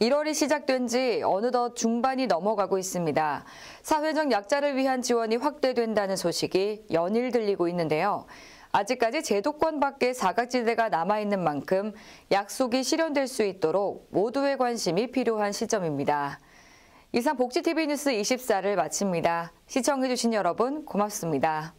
1월이 시작된 지 어느덧 중반이 넘어가고 있습니다. 사회적 약자를 위한 지원이 확대된다는 소식이 연일 들리고 있는데요. 아직까지 제도권 밖에 사각지대가 남아있는 만큼 약속이 실현될 수 있도록 모두의 관심이 필요한 시점입니다. 이상 복지TV 뉴스 24를 마칩니다. 시청해주신 여러분 고맙습니다.